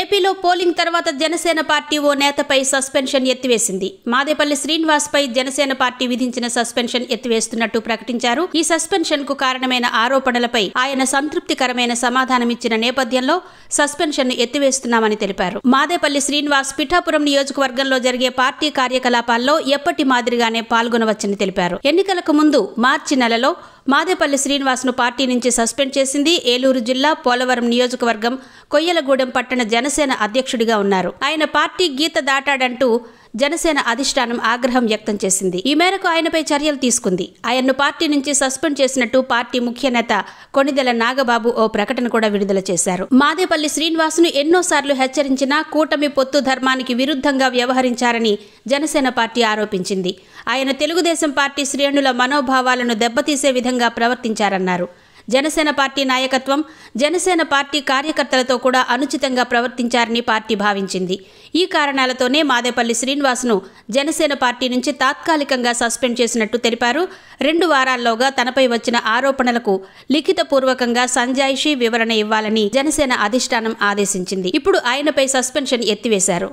ఏపీలో పోలింగ్ తర్వాత జనసేన పార్టీ ఓ నేతపై సస్పెన్షన్ ఎత్తివేసింది మాదేపల్లి శ్రీనివాస్పై జనసేన పార్టీ విధించిన సస్పెన్షన్ ఎత్తివేస్తున్నట్టు ప్రకటించారు ఈ సస్పెన్షన్ కు కారణమైన ఆరోపణలపై ఆయన సంతృప్తికరమైన సమాధానమిచ్చిన నేపథ్యంలో సస్పెన్షన్ ను ఎత్తివేస్తున్నామని తెలిపారు మాదేపల్లి శ్రీనివాస్ పిఠాపురం నియోజకవర్గంలో జరిగే పార్టీ కార్యకలాపాల్లో ఎప్పటి మాదిరిగానే పాల్గొనవచ్చని తెలిపారు ఎన్నికలకు ముందు మార్చి నెలలో మాదేపల్లి శ్రీనివాస్ను పార్టీ నుంచి సస్పెండ్ చేసింది ఏలూరు జిల్లా పోలవరం నియోజకవర్గం కొయ్యలగూడెం పట్టణ జనసేన అధ్యక్షుడిగా ఉన్నారు ఆయన పార్టీ గీత దాటాడంటూ జనసేన అధిష్టానం ఆగ్రహం వ్యక్తం చేసింది ఈ మేరకు ఆయనపై చర్యలు తీసుకుంది ఆయన్ను పార్టీ నుంచి సస్పెండ్ చేసినట్టు పార్టీ ముఖ్య నేత కొణిదెల నాగబాబు ఓ ప్రకటన కూడా విడుదల చేశారు మాదేపల్లి శ్రీనివాసును ఎన్నోసార్లు హెచ్చరించినా కూటమి పొత్తు ధర్మానికి విరుద్ధంగా వ్యవహరించారని జనసేన పార్టీ ఆరోపించింది ఆయన తెలుగుదేశం పార్టీ శ్రేణుల మనోభావాలను దెబ్బతీసే విధంగా ప్రవర్తించారన్నారు జనసేన పార్టీ నాయకత్వం జనసేన పార్టీ కార్యకర్తలతో కూడా అనుచితంగా ప్రవర్తించారని పార్టీ భావించింది ఈ కారణాలతోనే మాదేపల్లి శ్రీనివాస్ను జనసేన పార్టీ నుంచి తాత్కాలికంగా సస్పెండ్ చేసినట్టు తెలిపారు రెండు వారాల్లోగా తనపై వచ్చిన ఆరోపణలకు లిఖితపూర్వకంగా సంజాయిషీ వివరణ ఇవ్వాలని జనసేన అధిష్టానం ఆదేశించింది ఇప్పుడు ఆయనపై సస్పెన్షన్ ఎత్తివేశారు